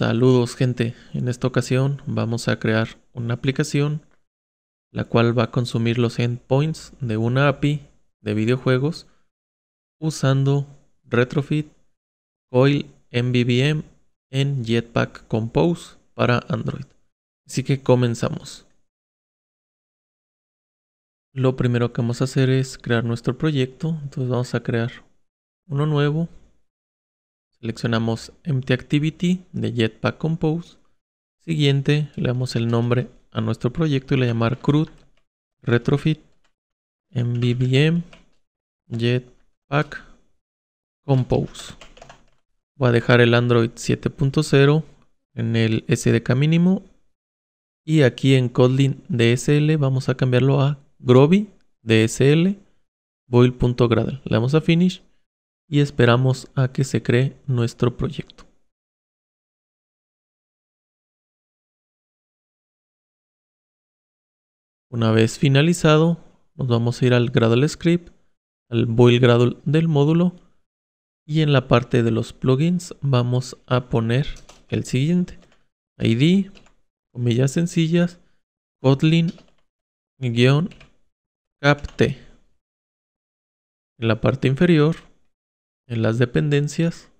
Saludos gente, en esta ocasión vamos a crear una aplicación la cual va a consumir los endpoints de una API de videojuegos usando Retrofit, Coil MVVM en Jetpack Compose para Android. Así que comenzamos. Lo primero que vamos a hacer es crear nuestro proyecto, entonces vamos a crear uno nuevo Seleccionamos Empty Activity de Jetpack Compose. Siguiente, le damos el nombre a nuestro proyecto y le llamar CRUD Retrofit MVVM Jetpack Compose. Voy a dejar el Android 7.0 en el SDK mínimo. Y aquí en Kotlin DSL vamos a cambiarlo a Groovy DSL Boil.gradle. Le damos a Finish y esperamos a que se cree nuestro proyecto. Una vez finalizado, nos vamos a ir al Gradle Script, al Boil Gradle del módulo y en la parte de los plugins vamos a poner el siguiente. ID, comillas sencillas, Kotlin-capt. En la parte inferior en las dependencias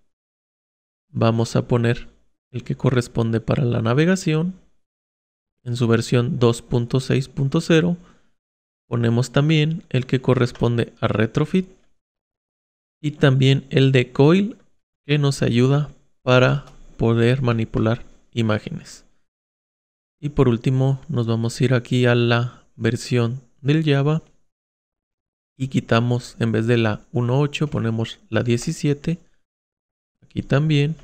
vamos a poner el que corresponde para la navegación. En su versión 2.6.0 ponemos también el que corresponde a retrofit y también el de coil que nos ayuda para poder manipular imágenes. Y por último nos vamos a ir aquí a la versión del Java y quitamos en vez de la 1.8 ponemos la 17 aquí también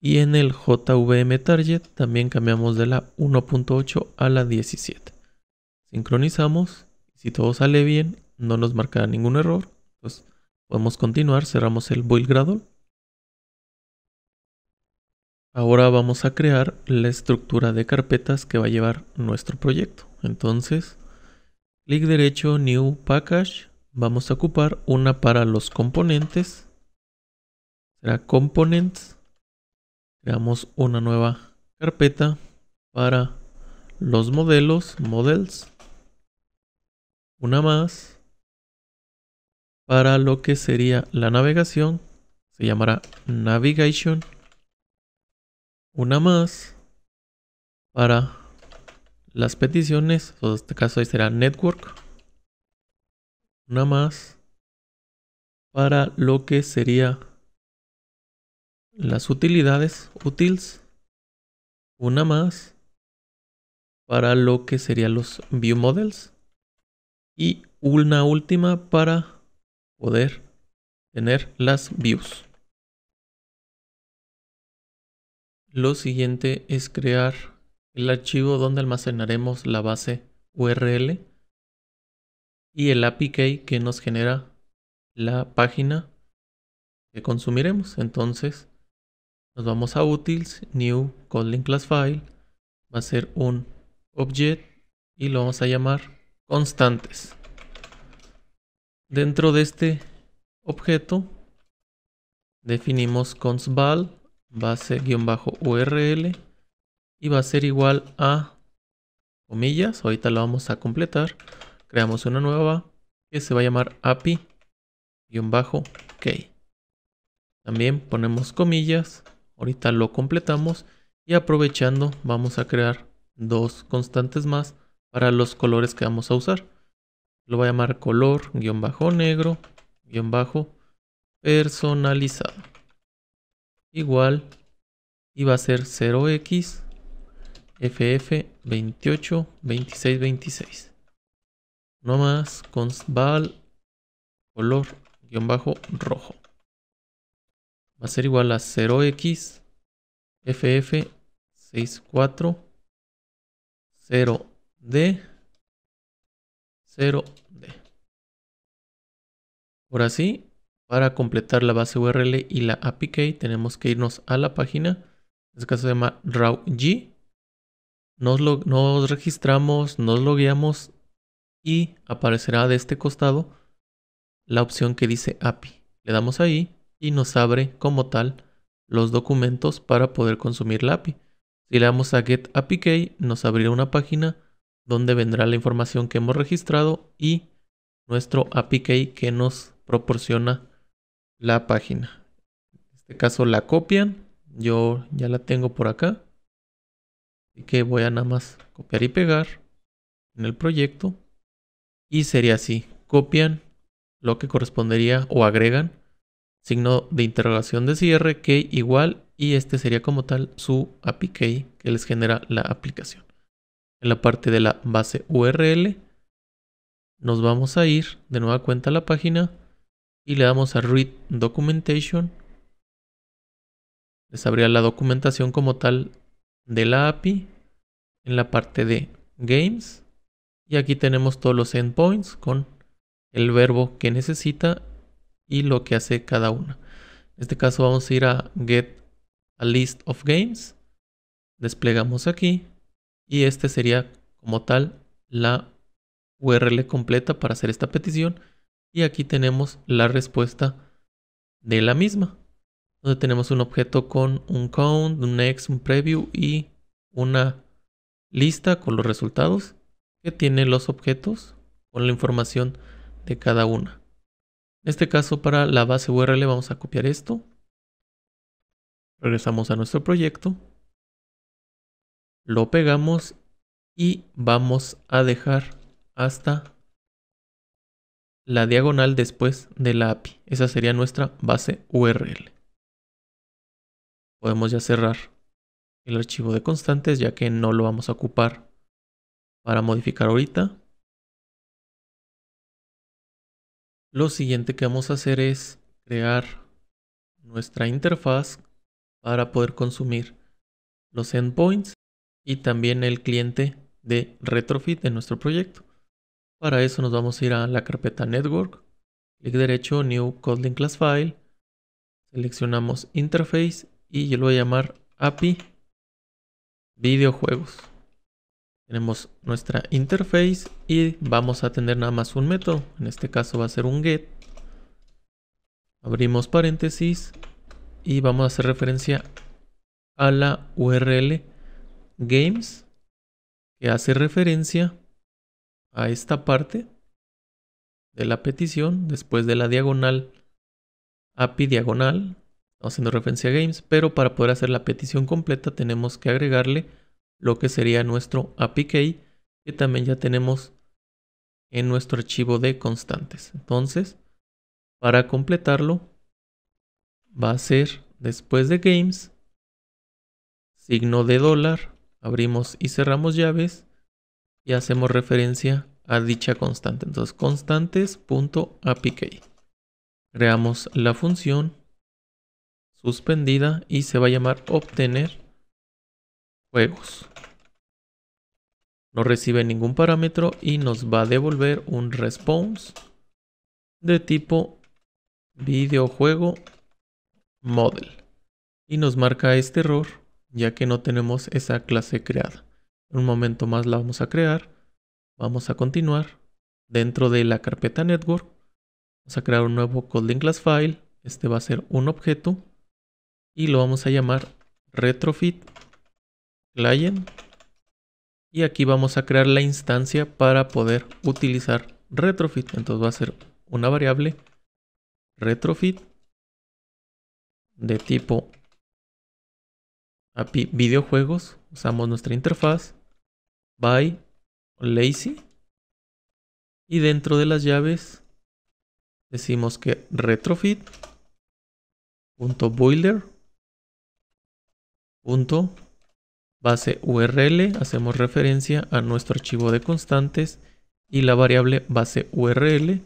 y en el JVM target también cambiamos de la 1.8 a la 17 sincronizamos si todo sale bien no nos marcará ningún error pues podemos continuar cerramos el build gradle ahora vamos a crear la estructura de carpetas que va a llevar nuestro proyecto entonces Clic derecho New Package. Vamos a ocupar una para los componentes. Será Components. Creamos una nueva carpeta para los modelos, Models. Una más. Para lo que sería la navegación, se llamará Navigation. Una más para las peticiones, en este caso ahí será network, una más para lo que sería las utilidades, utils, una más para lo que serían los view models y una última para poder tener las views. Lo siguiente es crear el archivo donde almacenaremos la base URL y el API que nos genera la página que consumiremos. Entonces, nos vamos a Utils, New Kotlin Class File, va a ser un Object y lo vamos a llamar constantes. Dentro de este objeto definimos constval base-url y va a ser igual a comillas, ahorita lo vamos a completar, creamos una nueva que se va a llamar API y bajo key. También ponemos comillas, ahorita lo completamos y aprovechando vamos a crear dos constantes más para los colores que vamos a usar. Lo voy a llamar color guión bajo negro bajo personalizado. Igual y va a ser 0x FF 28 no más val color guión bajo rojo va a ser igual a 0x ff 64 0d 0d por así para completar la base url y la APK tenemos que irnos a la página en este caso se llama rawg nos, registramos, nos logueamos y aparecerá de este costado la opción que dice API. Le damos ahí y nos abre como tal los documentos para poder consumir la API. Si le damos a Get API Key, nos abrirá una página donde vendrá la información que hemos registrado y nuestro API Key que nos proporciona la página. En este caso la copian, yo ya la tengo por acá. Así que voy a nada más copiar y pegar en el proyecto. Y sería así. Copian lo que correspondería o agregan signo de interrogación de cierre key igual y este sería como tal su API key que les genera la aplicación. En la parte de la base URL nos vamos a ir de nueva cuenta a la página y le damos a Read Documentation. Les abría la documentación como tal de la API en la parte de games y aquí tenemos todos los endpoints con el verbo que necesita y lo que hace cada una. En este caso vamos a ir a get a list of games, desplegamos aquí y este sería como tal la URL completa para hacer esta petición y aquí tenemos la respuesta de la misma donde tenemos un objeto con un count, un next, un preview y una lista con los resultados que tiene los objetos con la información de cada una. En este caso para la base URL vamos a copiar esto. Regresamos a nuestro proyecto. Lo pegamos y vamos a dejar hasta la diagonal después de la API. Esa sería nuestra base URL podemos ya cerrar el archivo de constantes ya que no lo vamos a ocupar para modificar ahorita. Lo siguiente que vamos a hacer es crear nuestra interfaz para poder consumir los endpoints y también el cliente de retrofit de nuestro proyecto. Para eso nos vamos a ir a la carpeta Network, clic derecho, New Kotlin Class File, seleccionamos Interface y yo lo voy a llamar API videojuegos. Tenemos nuestra interface y vamos a tener nada más un método. En este caso va a ser un get. Abrimos paréntesis y vamos a hacer referencia a la URL games que hace referencia a esta parte de la petición después de la diagonal API diagonal haciendo referencia a games, pero para poder hacer la petición completa tenemos que agregarle lo que sería nuestro APK, que también ya tenemos en nuestro archivo de constantes. Entonces, para completarlo, va a ser después de games, signo de dólar, abrimos y cerramos llaves y hacemos referencia a dicha constante. Entonces, constantes.apk. Creamos la función suspendida y se va a llamar obtener juegos. No recibe ningún parámetro y nos va a devolver un response de tipo videojuego model. Y nos marca este error ya que no tenemos esa clase creada. En un momento más la vamos a crear. Vamos a continuar. Dentro de la carpeta network vamos a crear un nuevo coding class file. Este va a ser un objeto y lo vamos a llamar retrofit client y aquí vamos a crear la instancia para poder utilizar retrofit entonces va a ser una variable retrofit de tipo videojuegos usamos nuestra interfaz by lazy y dentro de las llaves decimos que retrofit.boiler punto base url hacemos referencia a nuestro archivo de constantes y la variable base url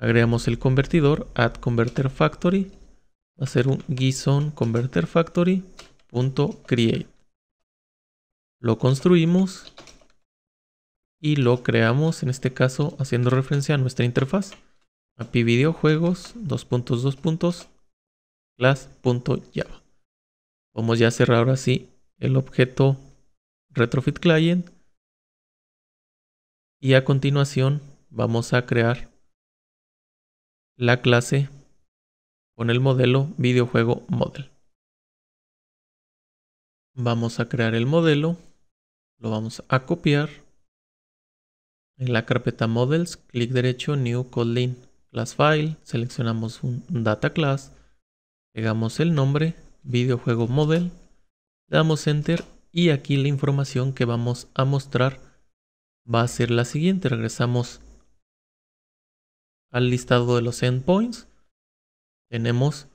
agregamos el convertidor add converter factory va a ser un gison converter factory punto create lo construimos y lo creamos en este caso haciendo referencia a nuestra interfaz API videojuegos 2.2. class.java Vamos ya a cerrar ahora sí el objeto retrofit client. Y a continuación vamos a crear la clase con el modelo videojuego model. Vamos a crear el modelo. Lo vamos a copiar. En la carpeta models, clic derecho, new Kotlin class file. Seleccionamos un data class. Pegamos el nombre videojuego model, damos enter y aquí la información que vamos a mostrar va a ser la siguiente. Regresamos al listado de los endpoints. Tenemos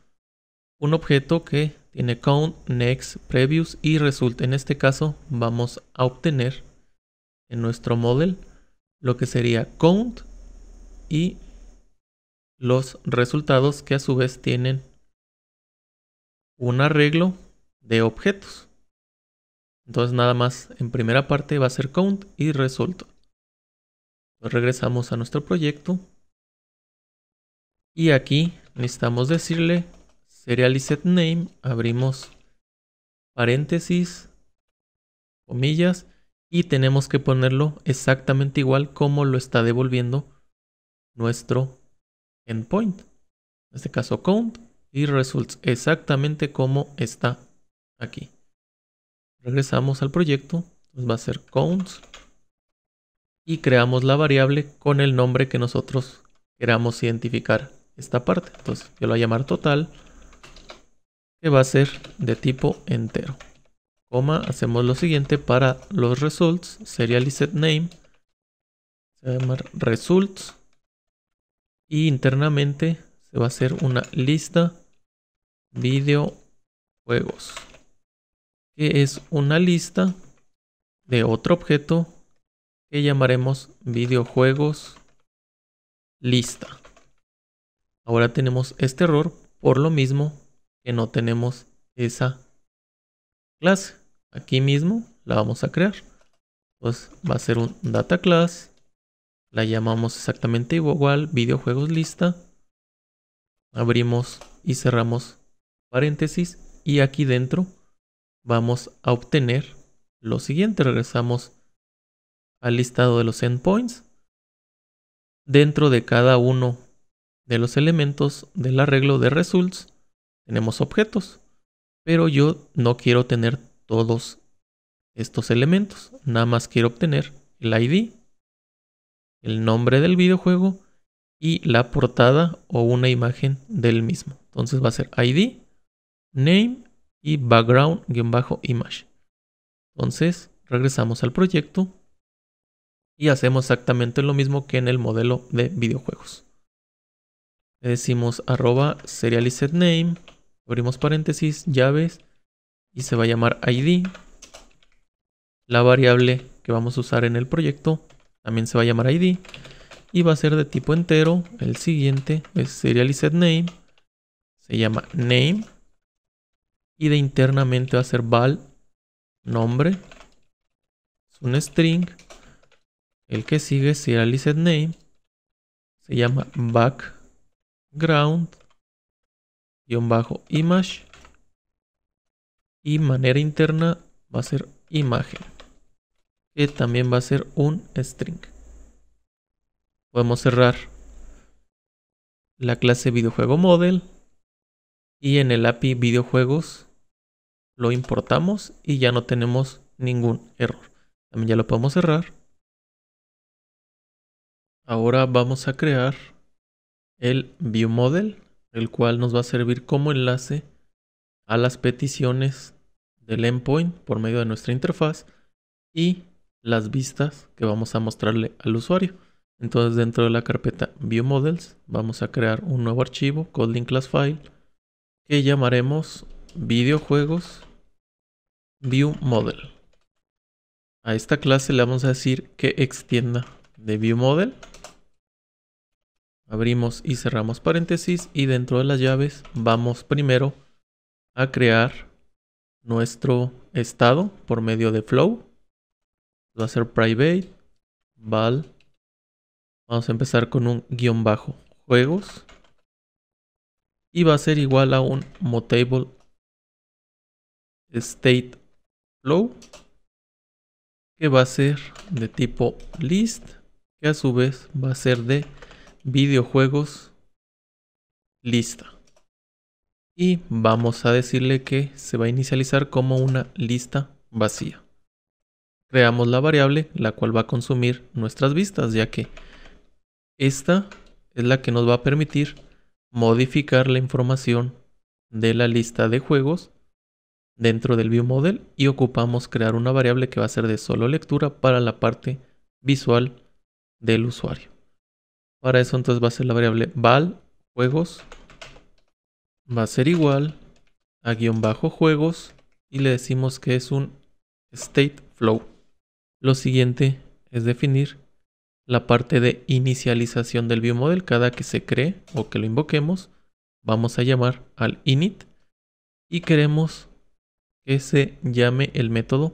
un objeto que tiene count, next, previous y resulta, En este caso vamos a obtener en nuestro model lo que sería count y los resultados que a su vez tienen un arreglo de objetos. Entonces nada más en primera parte va a ser count y result. regresamos a nuestro proyecto. Y aquí necesitamos decirle serialize name. Abrimos paréntesis, comillas. Y tenemos que ponerlo exactamente igual como lo está devolviendo nuestro endpoint. En este caso count y results exactamente como está aquí. Regresamos al proyecto, nos va a ser counts y creamos la variable con el nombre que nosotros queramos identificar esta parte. Entonces yo lo voy a llamar total que va a ser de tipo entero. Coma, hacemos lo siguiente para los results, serialize name, se va a llamar results y internamente se va a hacer una lista videojuegos, que es una lista de otro objeto que llamaremos videojuegos lista. Ahora tenemos este error por lo mismo que no tenemos esa clase. Aquí mismo la vamos a crear. pues va a ser un data class. La llamamos exactamente igual videojuegos lista. Abrimos y cerramos paréntesis y aquí dentro vamos a obtener lo siguiente. Regresamos al listado de los endpoints. Dentro de cada uno de los elementos del arreglo de results tenemos objetos, pero yo no quiero tener todos estos elementos, nada más quiero obtener el ID, el nombre del videojuego y la portada o una imagen del mismo. Entonces va a ser ID name y background-image. Entonces regresamos al proyecto y hacemos exactamente lo mismo que en el modelo de videojuegos. Le decimos arroba name abrimos paréntesis, llaves y se va a llamar id. La variable que vamos a usar en el proyecto también se va a llamar id y va a ser de tipo entero. El siguiente es name se llama name y de internamente va a ser val nombre es un string el que sigue será el name se llama background guión bajo image y manera interna va a ser imagen que también va a ser un string podemos cerrar la clase videojuego model y en el API videojuegos lo importamos y ya no tenemos ningún error. También ya lo podemos cerrar. Ahora vamos a crear el ViewModel, el cual nos va a servir como enlace a las peticiones del endpoint por medio de nuestra interfaz y las vistas que vamos a mostrarle al usuario. Entonces dentro de la carpeta ViewModels vamos a crear un nuevo archivo, CodeLink Class File, que llamaremos videojuegos ViewModel. A esta clase le vamos a decir que extienda de ViewModel. Abrimos y cerramos paréntesis y dentro de las llaves vamos primero a crear nuestro estado por medio de flow. Va a ser private val. Vamos a empezar con un guión bajo juegos y va a ser igual a un Motable, state flow que va a ser de tipo list que a su vez va a ser de videojuegos lista y vamos a decirle que se va a inicializar como una lista vacía creamos la variable la cual va a consumir nuestras vistas ya que esta es la que nos va a permitir modificar la información de la lista de juegos dentro del ViewModel y ocupamos crear una variable que va a ser de solo lectura para la parte visual del usuario. Para eso entonces va a ser la variable val juegos va a ser igual a guión bajo juegos y le decimos que es un state flow. Lo siguiente es definir la parte de inicialización del ViewModel. Cada que se cree o que lo invoquemos, vamos a llamar al init y queremos se llame el método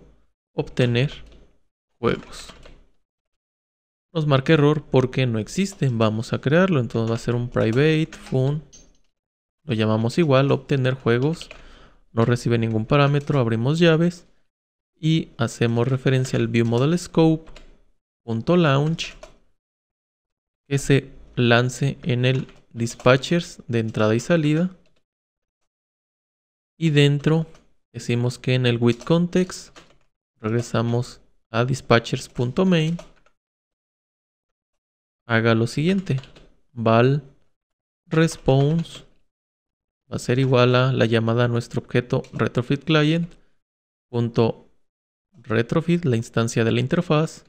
obtener juegos. Nos marca error porque no existe. Vamos a crearlo. Entonces va a ser un private fun. Lo llamamos igual, obtener juegos. No recibe ningún parámetro. Abrimos llaves. Y hacemos referencia al viewModelScope.launch que se lance en el dispatchers de entrada y salida. Y dentro Decimos que en el with context regresamos a dispatchers.main. Haga lo siguiente. Val response va a ser igual a la llamada a nuestro objeto retrofit client punto retrofit la instancia de la interfaz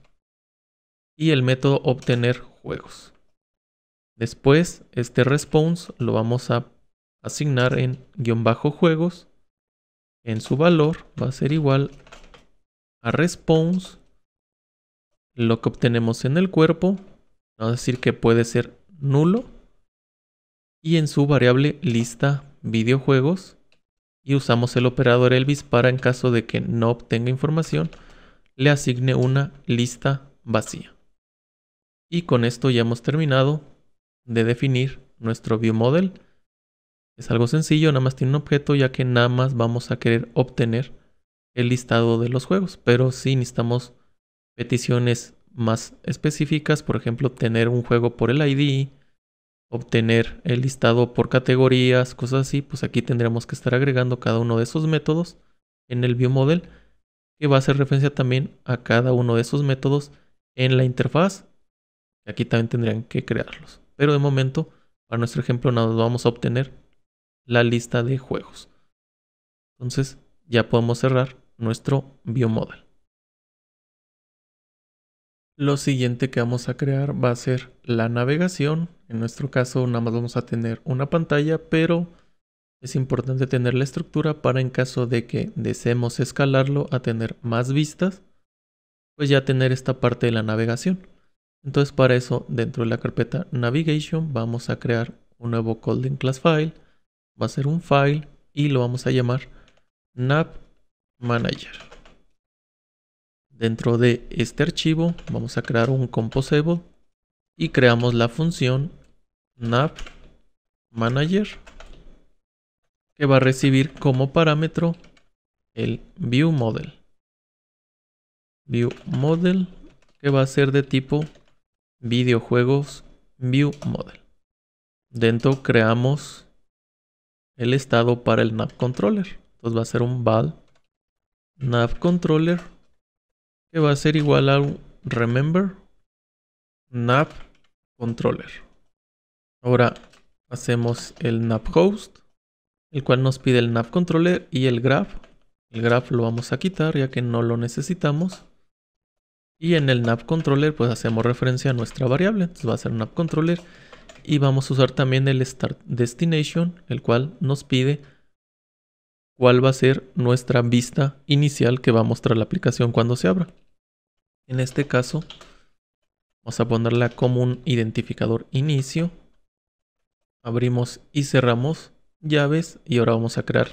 y el método obtener juegos después este response lo vamos a asignar en guión bajo juegos en su valor va a ser igual a response, lo que obtenemos en el cuerpo, vamos a decir que puede ser nulo, y en su variable lista videojuegos, y usamos el operador Elvis para en caso de que no obtenga información, le asigne una lista vacía. Y con esto ya hemos terminado de definir nuestro ViewModel es algo sencillo, nada más tiene un objeto ya que nada más vamos a querer obtener el listado de los juegos. Pero si necesitamos peticiones más específicas, por ejemplo, obtener un juego por el ID, obtener el listado por categorías, cosas así, pues aquí tendremos que estar agregando cada uno de esos métodos en el ViewModel, que va a hacer referencia también a cada uno de esos métodos en la interfaz. Aquí también tendrían que crearlos. Pero de momento, para nuestro ejemplo, más vamos a obtener la lista de juegos. Entonces ya podemos cerrar nuestro biomodal. Lo siguiente que vamos a crear va a ser la navegación. En nuestro caso nada más vamos a tener una pantalla, pero es importante tener la estructura para en caso de que deseemos escalarlo a tener más vistas, pues ya tener esta parte de la navegación. Entonces para eso dentro de la carpeta Navigation vamos a crear un nuevo Colding Class File va a ser un file y lo vamos a llamar nap manager. Dentro de este archivo vamos a crear un composable y creamos la función nap manager que va a recibir como parámetro el view model. View model que va a ser de tipo videojuegos view model. Dentro creamos el estado para el navcontroller, controller. Entonces va a ser un val navcontroller controller que va a ser igual a remember nap controller. Ahora hacemos el navhost host, el cual nos pide el navcontroller controller y el graph. El graph lo vamos a quitar ya que no lo necesitamos. Y en el navcontroller controller pues hacemos referencia a nuestra variable. Entonces va a ser navcontroller controller y vamos a usar también el Start Destination, el cual nos pide cuál va a ser nuestra vista inicial que va a mostrar la aplicación cuando se abra. En este caso, vamos a ponerla como un identificador inicio. Abrimos y cerramos llaves y ahora vamos a crear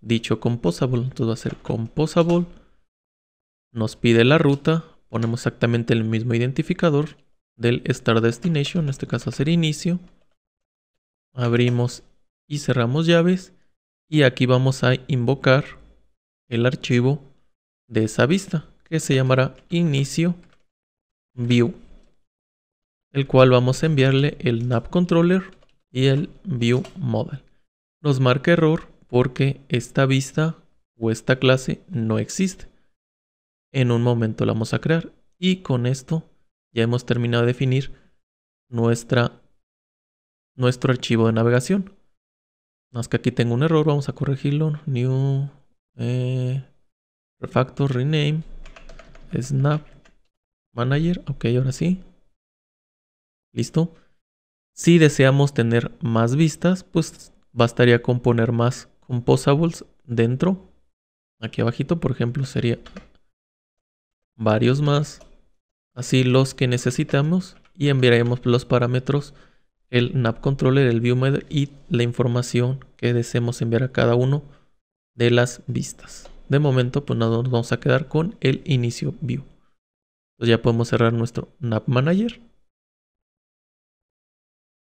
dicho composable. Entonces va a ser composable. Nos pide la ruta, ponemos exactamente el mismo identificador del Start Destination, en este caso hacer inicio. Abrimos y cerramos llaves y aquí vamos a invocar el archivo de esa vista que se llamará inicio view el cual vamos a enviarle el nap controller y el view model nos marca error porque esta vista o esta clase no existe en un momento la vamos a crear y con esto ya hemos terminado de definir nuestra, nuestro archivo de navegación. Más que aquí tengo un error, vamos a corregirlo. New eh, refactor rename snap manager. Ok, ahora sí. Listo. Si deseamos tener más vistas, pues bastaría con poner más composables dentro. Aquí abajito, por ejemplo, sería varios más así los que necesitamos y enviaremos los parámetros el nap controller, el ViewMed y la información que deseemos enviar a cada uno de las vistas. De momento pues nos vamos a quedar con el inicio view. ya podemos cerrar nuestro nap manager.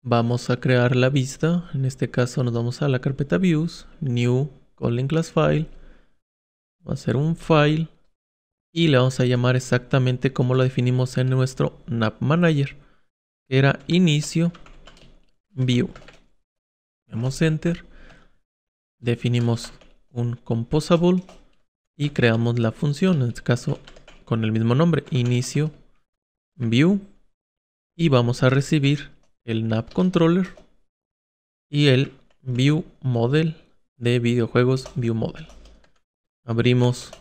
Vamos a crear la vista, en este caso nos vamos a la carpeta views, new calling class file, va a ser un file y le vamos a llamar exactamente como lo definimos en nuestro nap manager que era inicio view damos enter definimos un composable y creamos la función en este caso con el mismo nombre inicio view y vamos a recibir el nap controller y el view model de videojuegos view model abrimos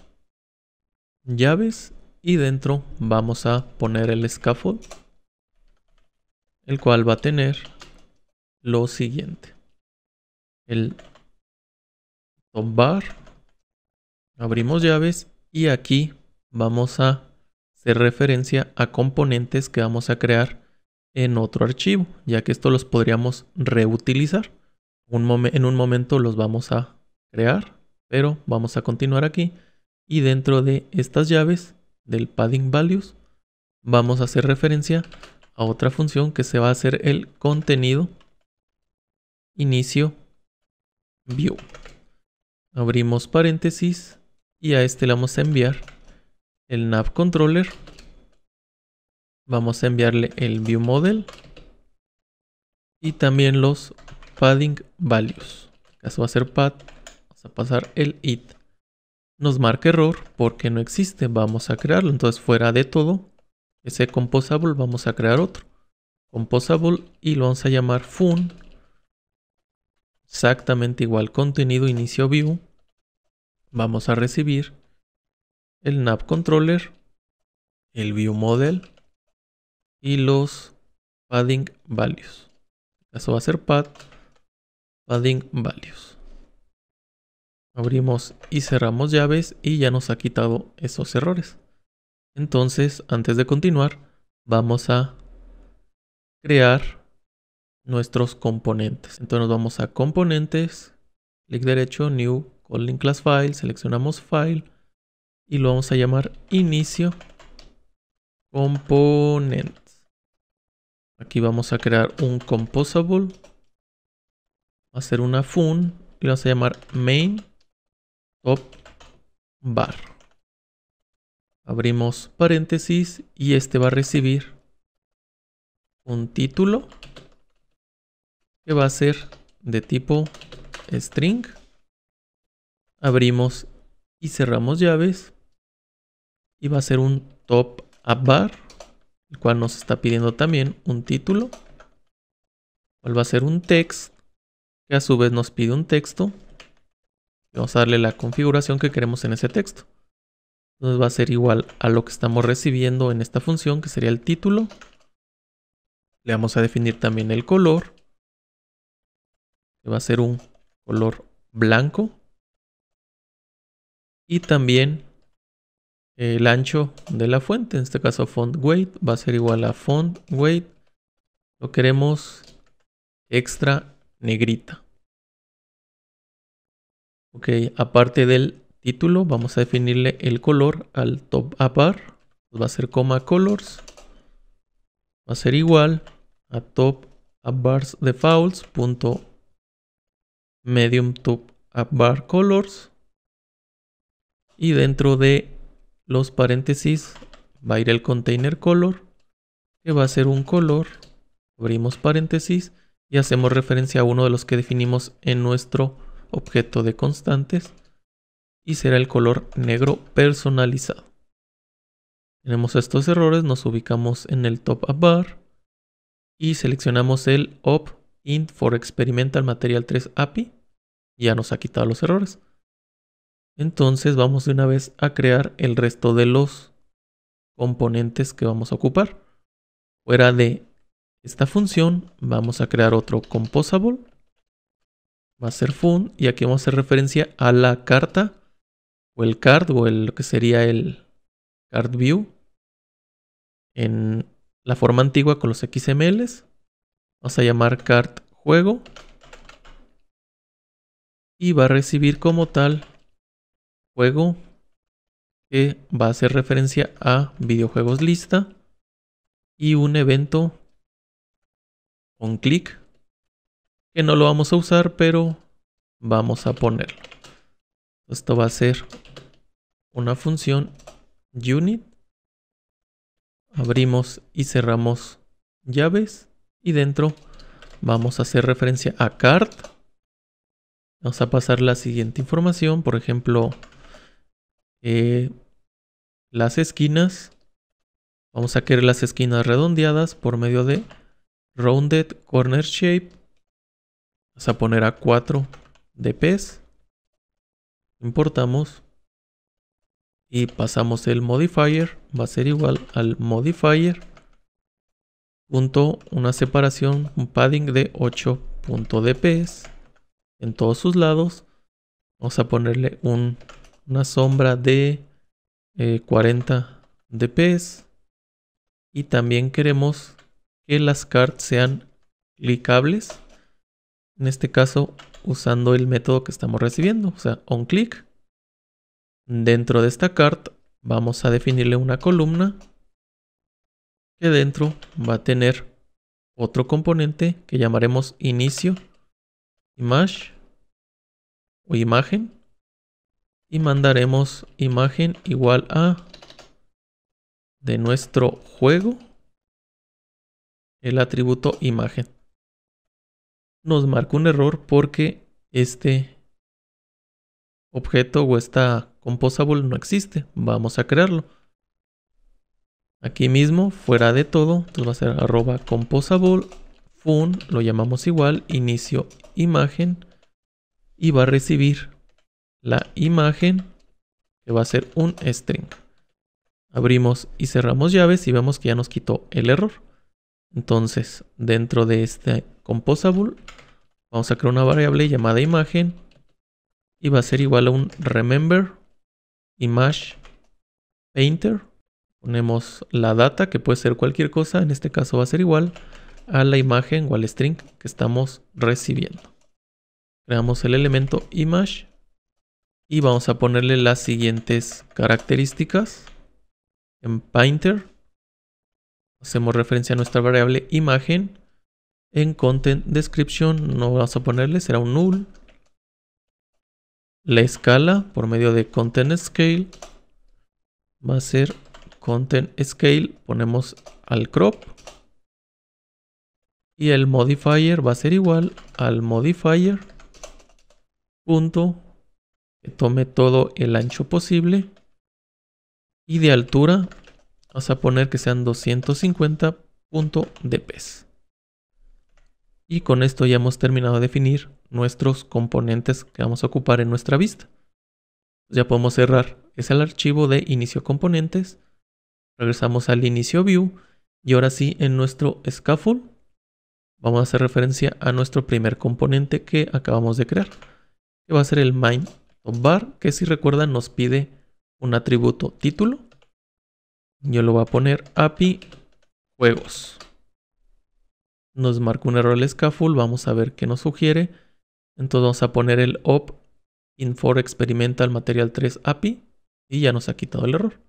llaves y dentro vamos a poner el scaffold el cual va a tener lo siguiente el toolbar abrimos llaves y aquí vamos a hacer referencia a componentes que vamos a crear en otro archivo ya que esto los podríamos reutilizar en un momento los vamos a crear pero vamos a continuar aquí y dentro de estas llaves del padding values vamos a hacer referencia a otra función que se va a hacer el contenido inicio view. Abrimos paréntesis y a este le vamos a enviar el nav controller. Vamos a enviarle el view model y también los padding values. caso va a ser pad, vamos a pasar el it nos marca error porque no existe. Vamos a crearlo. Entonces fuera de todo, ese composable vamos a crear otro. Composable y lo vamos a llamar fun. Exactamente igual contenido inicio view. Vamos a recibir el nav controller, el view model y los padding values. Eso va a ser pad padding values. Abrimos y cerramos llaves y ya nos ha quitado esos errores. Entonces, antes de continuar, vamos a crear nuestros componentes. Entonces nos vamos a componentes, clic derecho, new calling class file, seleccionamos file y lo vamos a llamar inicio component. Aquí vamos a crear un composable, hacer una fun y lo vamos a llamar main Top bar. Abrimos paréntesis y este va a recibir un título que va a ser de tipo string. Abrimos y cerramos llaves y va a ser un top a bar, el cual nos está pidiendo también un título, cual va a ser un text, que a su vez nos pide un texto Vamos a darle la configuración que queremos en ese texto. Entonces va a ser igual a lo que estamos recibiendo en esta función, que sería el título. Le vamos a definir también el color, va a ser un color blanco. Y también el ancho de la fuente, en este caso font weight, va a ser igual a font weight. Lo queremos extra negrita. Ok, aparte del título, vamos a definirle el color al top up pues va a ser coma colors. Va a ser igual a top bars defaults punto medium top bar colors. Y dentro de los paréntesis va a ir el container color, que va a ser un color. Abrimos paréntesis y hacemos referencia a uno de los que definimos en nuestro objeto de constantes y será el color negro personalizado. Tenemos estos errores, nos ubicamos en el top bar y seleccionamos el op int for experimental material 3 API. Ya nos ha quitado los errores. Entonces vamos de una vez a crear el resto de los componentes que vamos a ocupar. Fuera de esta función vamos a crear otro composable va a ser fun y aquí vamos a hacer referencia a la carta o el card o lo que sería el card view en la forma antigua con los xmls vamos a llamar card juego y va a recibir como tal juego que va a hacer referencia a videojuegos lista y un evento con click que no lo vamos a usar, pero vamos a poner Esto va a ser una función unit. Abrimos y cerramos llaves y dentro vamos a hacer referencia a cart Vamos a pasar la siguiente información, por ejemplo, eh, las esquinas. Vamos a querer las esquinas redondeadas por medio de rounded corner shape Vamos a poner a 4 DPs. Importamos. Y pasamos el modifier. Va a ser igual al modifier. Punto, una separación, un padding de 8.dps en todos sus lados. Vamos a ponerle una sombra de 40 eh, dps. Y también queremos que las cards sean clicables en este caso usando el método que estamos recibiendo, o sea, onClick. Dentro de esta carta vamos a definirle una columna que dentro va a tener otro componente que llamaremos inicio, image o imagen y mandaremos imagen igual a de nuestro juego el atributo imagen nos marca un error porque este objeto o esta composable no existe. Vamos a crearlo. Aquí mismo, fuera de todo, entonces va a ser arroba composable fun, lo llamamos igual, inicio imagen y va a recibir la imagen que va a ser un string. Abrimos y cerramos llaves y vemos que ya nos quitó el error. Entonces, dentro de este composable, vamos a crear una variable llamada imagen y va a ser igual a un remember image painter. Ponemos la data, que puede ser cualquier cosa, en este caso va a ser igual a la imagen o al string que estamos recibiendo. Creamos el elemento image y vamos a ponerle las siguientes características en painter Hacemos referencia a nuestra variable imagen. En content description no vamos a ponerle, será un null. La escala por medio de content scale va a ser content scale, ponemos al crop. Y el modifier va a ser igual al modifier punto que tome todo el ancho posible y de altura a poner que sean 250 Y con esto ya hemos terminado de definir nuestros componentes que vamos a ocupar en nuestra vista. Pues ya podemos cerrar. Es el archivo de inicio componentes. Regresamos al inicio view. Y ahora sí, en nuestro scaffold, vamos a hacer referencia a nuestro primer componente que acabamos de crear. Que va a ser el main bar, que si recuerdan nos pide un atributo título. Yo lo voy a poner API juegos. Nos marca un error el scaffold. Vamos a ver qué nos sugiere. Entonces vamos a poner el op infor experimental material 3 API. Y ya nos ha quitado el error.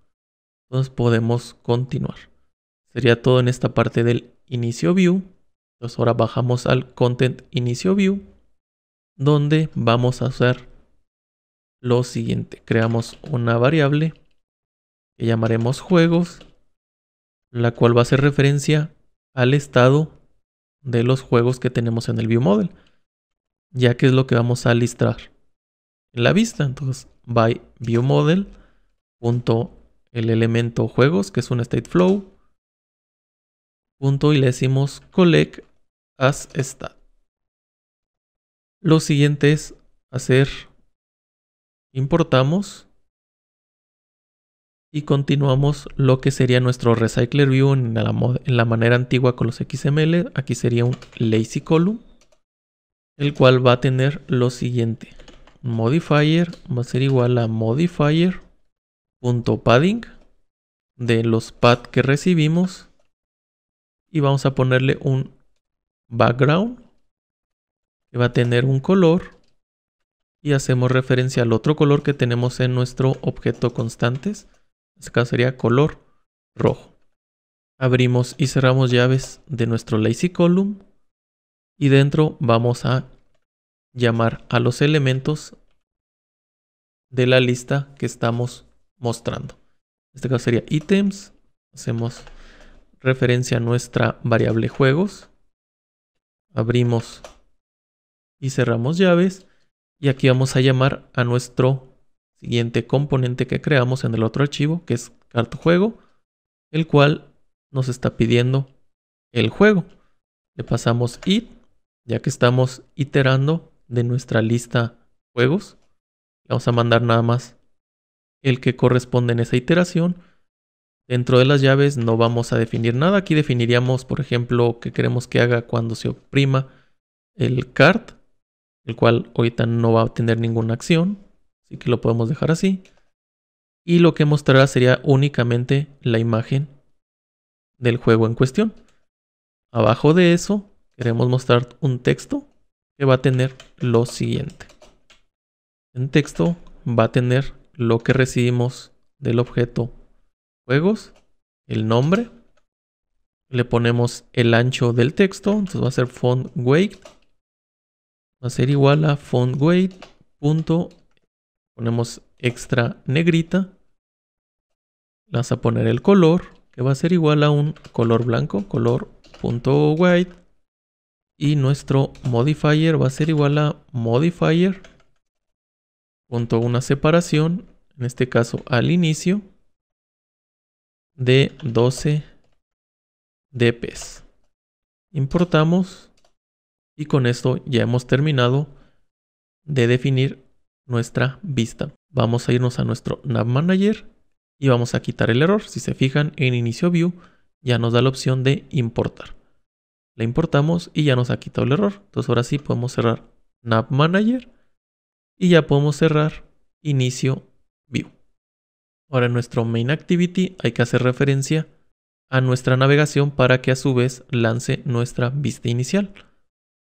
Entonces podemos continuar. Sería todo en esta parte del inicio view. Entonces ahora bajamos al content inicio view. Donde vamos a hacer lo siguiente. Creamos una variable que llamaremos juegos, la cual va a hacer referencia al estado de los juegos que tenemos en el ViewModel, ya que es lo que vamos a listar en la vista. Entonces, by ViewModel, punto el elemento juegos, que es un state flow, punto y le decimos collect as stat. Lo siguiente es hacer importamos y continuamos lo que sería nuestro Recycler View en la, manera antigua con los XML. Aquí sería un Lazy Column, el cual va a tener lo siguiente. Modifier va a ser igual a modifier.padding de los pad que recibimos. Y vamos a ponerle un background que va a tener un color y hacemos referencia al otro color que tenemos en nuestro objeto constantes este caso sería color rojo. Abrimos y cerramos llaves de nuestro lazy column y dentro vamos a llamar a los elementos de la lista que estamos mostrando. En este caso sería items hacemos referencia a nuestra variable juegos, abrimos y cerramos llaves y aquí vamos a llamar a nuestro siguiente componente que creamos en el otro archivo, que es cart-juego el cual nos está pidiendo el juego. Le pasamos it, ya que estamos iterando de nuestra lista juegos. Vamos a mandar nada más el que corresponde en esa iteración. Dentro de las llaves no vamos a definir nada. Aquí definiríamos, por ejemplo, que queremos que haga cuando se oprima el cart, el cual ahorita no va a tener ninguna acción. Así que lo podemos dejar así. Y lo que mostrará sería únicamente la imagen del juego en cuestión. Abajo de eso queremos mostrar un texto que va a tener lo siguiente. En texto va a tener lo que recibimos del objeto juegos, el nombre, le ponemos el ancho del texto, entonces va a ser font weight, va a ser igual a font weight Ponemos extra negrita. Las a poner el color, que va a ser igual a un color blanco, Color.white. Y nuestro modifier va a ser igual a modifier. Punto una separación, en este caso al inicio, de 12 dps. Importamos y con esto ya hemos terminado de definir nuestra vista. Vamos a irnos a nuestro Nav Manager y vamos a quitar el error. Si se fijan en Inicio View ya nos da la opción de importar. La importamos y ya nos ha quitado el error. Entonces ahora sí podemos cerrar Nav Manager y ya podemos cerrar Inicio View. Ahora en nuestro Main Activity hay que hacer referencia a nuestra navegación para que a su vez lance nuestra vista inicial.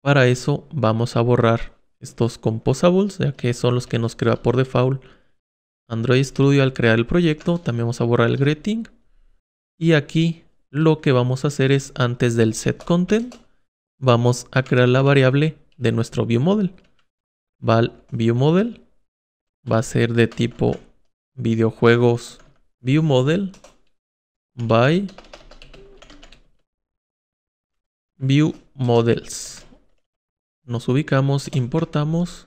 Para eso vamos a borrar estos composables, ya que son los que nos crea por default Android Studio al crear el proyecto. También vamos a borrar el greeting. Y aquí lo que vamos a hacer es antes del set content, vamos a crear la variable de nuestro ViewModel Val ViewModel va a ser de tipo videojuegos ViewModel by ViewModels nos ubicamos, importamos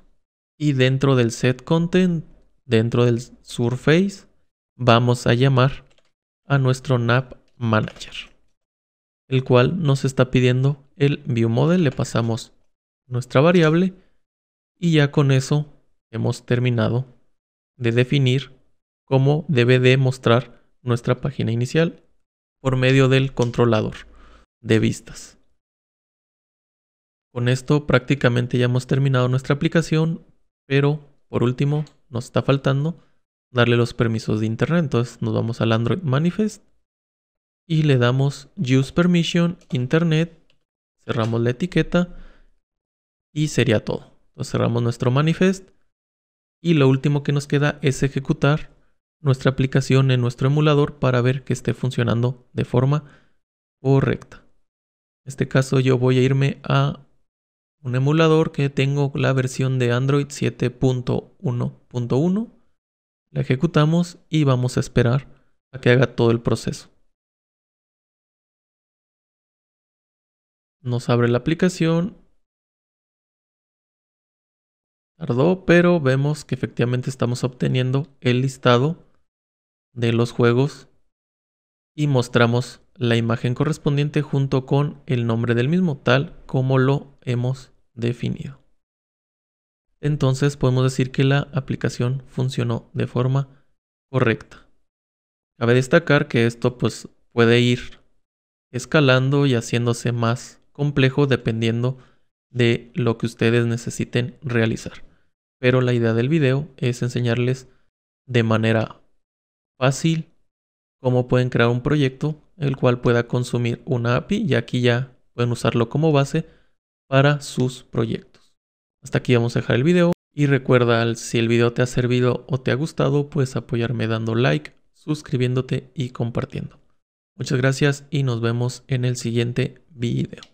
y dentro del set content, dentro del surface, vamos a llamar a nuestro nap manager, el cual nos está pidiendo el view model, le pasamos nuestra variable y ya con eso hemos terminado de definir cómo debe de mostrar nuestra página inicial por medio del controlador de vistas. Con esto prácticamente ya hemos terminado nuestra aplicación, pero por último nos está faltando darle los permisos de internet. Entonces nos vamos al Android Manifest y le damos Use Permission Internet, cerramos la etiqueta y sería todo. Entonces cerramos nuestro manifest y lo último que nos queda es ejecutar nuestra aplicación en nuestro emulador para ver que esté funcionando de forma correcta. En este caso yo voy a irme a un emulador que tengo la versión de Android 7.1.1. La ejecutamos y vamos a esperar a que haga todo el proceso. Nos abre la aplicación. Tardó, pero vemos que efectivamente estamos obteniendo el listado de los juegos y mostramos la imagen correspondiente junto con el nombre del mismo, tal como lo hemos definido. Entonces podemos decir que la aplicación funcionó de forma correcta. Cabe destacar que esto pues, puede ir escalando y haciéndose más complejo dependiendo de lo que ustedes necesiten realizar. Pero la idea del video es enseñarles de manera fácil cómo pueden crear un proyecto el cual pueda consumir una API y aquí ya pueden usarlo como base para sus proyectos. Hasta aquí vamos a dejar el video y recuerda si el video te ha servido o te ha gustado puedes apoyarme dando like, suscribiéndote y compartiendo. Muchas gracias y nos vemos en el siguiente video.